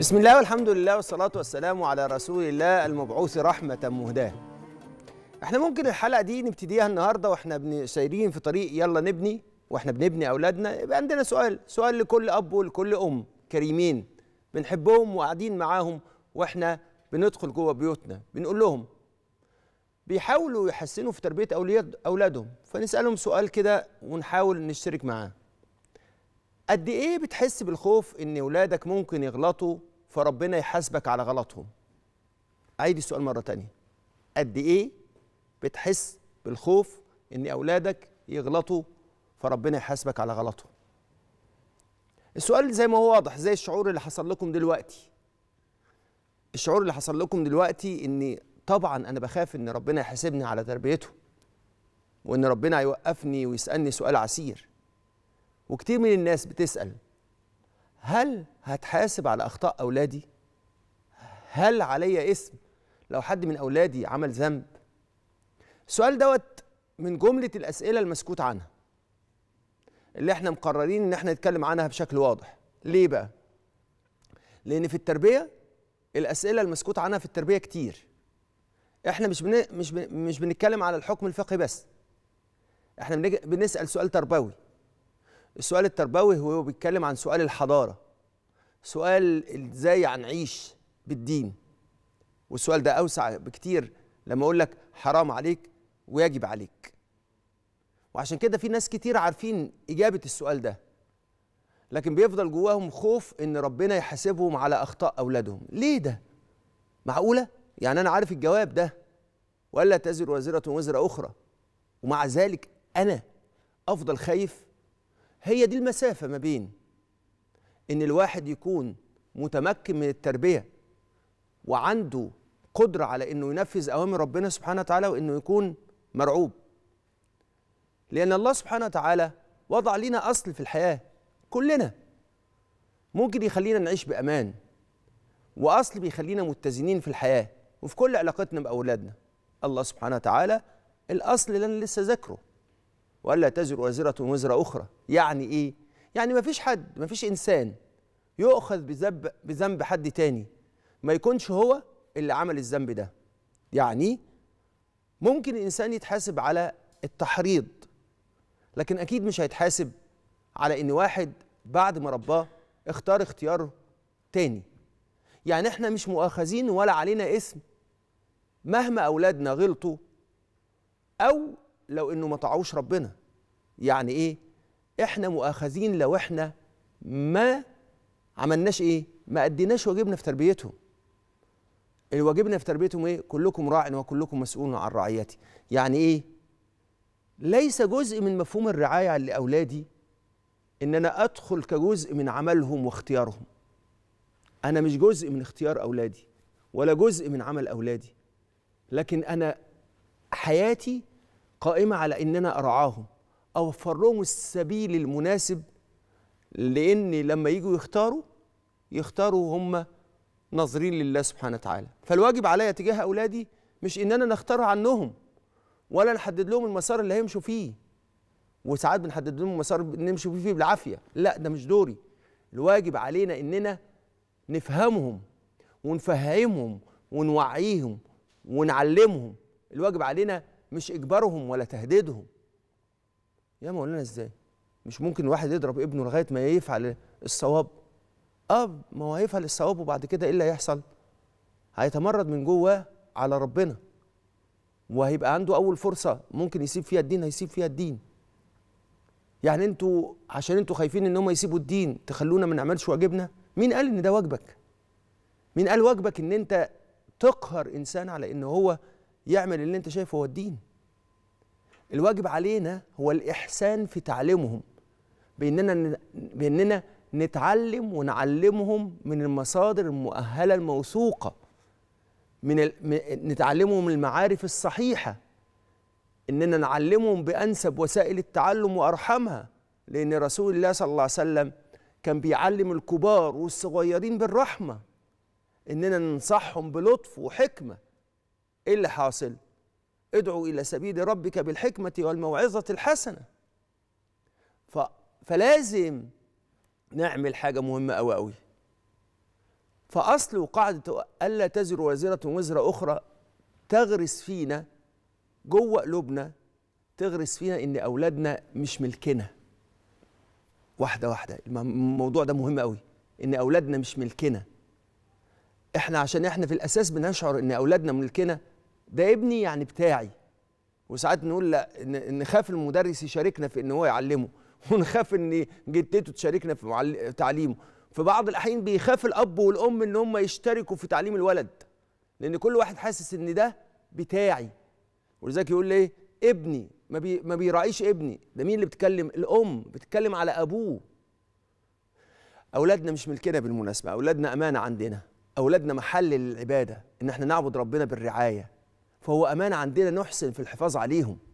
بسم الله والحمد لله والصلاة والسلام على رسول الله المبعوث رحمة مهداة احنا ممكن الحلقة دي نبتديها النهاردة واحنا سايرين في طريق يلا نبني واحنا بنبني أولادنا يبقى عندنا سؤال سؤال لكل أب ولكل أم كريمين بنحبهم وقاعدين معاهم واحنا بندخل جوه بيوتنا بنقول لهم بيحاولوا يحسنوا في تربية أولادهم فنسألهم سؤال كده ونحاول نشترك معاه قد إيه بتحس بالخوف إن ولادك ممكن يغلطوا فربنا يحاسبك على غلطهم عيد السؤال مرة تانية قد إيه بتحس بالخوف إن أولادك يغلطوا فربنا يحاسبك على غلطهم السؤال زي ما هو واضح زي الشعور اللي حصل لكم دلوقتي الشعور اللي حصل لكم دلوقتي إن طبعا أنا بخاف إن ربنا يحاسبني على تربيته وإن ربنا يوقفني ويسألني سؤال عسير وكتير من الناس بتسأل هل هتحاسب على اخطاء اولادي هل علي اسم لو حد من اولادي عمل ذنب السؤال دوت من جمله الاسئله المسكوت عنها اللي احنا مقررين ان احنا نتكلم عنها بشكل واضح ليه بقى لان في التربيه الاسئله المسكوت عنها في التربيه كتير احنا مش بن... مش بن... مش بنتكلم على الحكم الفقهي بس احنا بنج... بنسال سؤال تربوي السؤال التربوي هو بيتكلم عن سؤال الحضاره سؤال ازاي هنعيش بالدين والسؤال ده اوسع بكتير لما اقول لك حرام عليك ويجب عليك وعشان كده في ناس كتير عارفين اجابه السؤال ده لكن بيفضل جواهم خوف ان ربنا يحاسبهم على اخطاء اولادهم ليه ده معقوله يعني انا عارف الجواب ده ولا تزر وزره وزر اخرى ومع ذلك انا افضل خايف هي دي المسافة ما بين إن الواحد يكون متمكن من التربية وعنده قدرة على إنه ينفذ أوامر ربنا سبحانه وتعالى وإنه يكون مرعوب لأن الله سبحانه وتعالى وضع لنا أصل في الحياة كلنا ممكن يخلينا نعيش بأمان وأصل بيخلينا متزنين في الحياة وفي كل علاقتنا بأولادنا الله سبحانه وتعالى الأصل اللي أنا لسه ذاكره والا تزر وازره وزر اخرى يعني ايه يعني ما فيش حد ما فيش انسان يؤخذ بذنب بذنب حد تاني ما يكونش هو اللي عمل الذنب ده يعني ممكن الانسان يتحاسب على التحريض لكن اكيد مش هيتحاسب على ان واحد بعد ما رباه اختار اختيار تاني يعني احنا مش مؤاخذين ولا علينا اسم مهما اولادنا غلطوا او لو انه ما طاعوش ربنا يعني ايه احنا مؤاخذين لو احنا ما عملناش ايه ما اديناش واجبنا في تربيتهم الواجبنا في تربيتهم ايه كلكم راع وكلكم مسؤول عن رعيته يعني ايه ليس جزء من مفهوم الرعايه لاولادي ان انا ادخل كجزء من عملهم واختيارهم انا مش جزء من اختيار اولادي ولا جزء من عمل اولادي لكن انا حياتي قائمة على إن أنا أرعاهم أوفر لهم السبيل المناسب لأن لما يجوا يختاروا يختاروا هم ناظرين لله سبحانه وتعالى فالواجب عليا تجاه أولادي مش إن أنا نختار عنهم ولا نحدد لهم المسار اللي هيمشوا فيه وساعات بنحدد لهم المسار نمشي فيه بالعافية لا ده مش دوري الواجب علينا إننا نفهمهم ونفهمهم ونوعيهم ونعلمهم الواجب علينا مش اجبارهم ولا تهديدهم يا مولانا ازاي مش ممكن واحد يضرب ابنه لغايه ما يفعل الصواب اه ما هو هيفعل الصواب وبعد كده ايه اللي هيحصل هيتمرد من جواه على ربنا وهيبقى عنده اول فرصه ممكن يسيب فيها الدين هيسيب فيها الدين يعني انتوا عشان انتوا خايفين ان هم يسيبوا الدين تخلونا ما نعملش واجبنا مين قال ان ده واجبك مين قال واجبك ان انت تقهر انسان على ان هو يعمل اللي انت شايفه هو الدين الواجب علينا هو الإحسان في تعليمهم بأننا بأننا نتعلم ونعلمهم من المصادر المؤهلة الموثوقة من ال... نتعلمهم المعارف الصحيحة إننا نعلمهم بأنسب وسائل التعلم وأرحمها لأن رسول الله صلى الله عليه وسلم كان بيعلم الكبار والصغيرين بالرحمة إننا ننصحهم بلطف وحكمة إيه اللي حاصل؟ ادعو إلى سبيل ربك بالحكمة والموعظة الحسنة ف... فلازم نعمل حاجة مهمة قوي قوي فأصل وقاعدة ألا تزر وازرة وزر أخرى تغرس فينا جوه قلوبنا تغرس فينا إن أولادنا مش ملكنا واحدة واحدة الموضوع ده مهم قوي إن أولادنا مش ملكنا إحنا عشان إحنا في الأساس بنشعر إن أولادنا ملكنا ده ابني يعني بتاعي وساعات نقول لا نخاف المدرس يشاركنا في ان هو يعلمه ونخاف ان جدته تشاركنا في تعليمه في بعض الاحيان بيخاف الاب والام ان هم يشتركوا في تعليم الولد لان كل واحد حاسس ان ده بتاعي ولذلك يقول لي ابني ما, بي ما بيراعيش ابني ده مين اللي بتكلم الام بتتكلم على ابوه اولادنا مش ملكنا بالمناسبه اولادنا امانه عندنا اولادنا محل للعباده ان احنا نعبد ربنا بالرعايه فهو أمانة عندنا نحسن في الحفاظ عليهم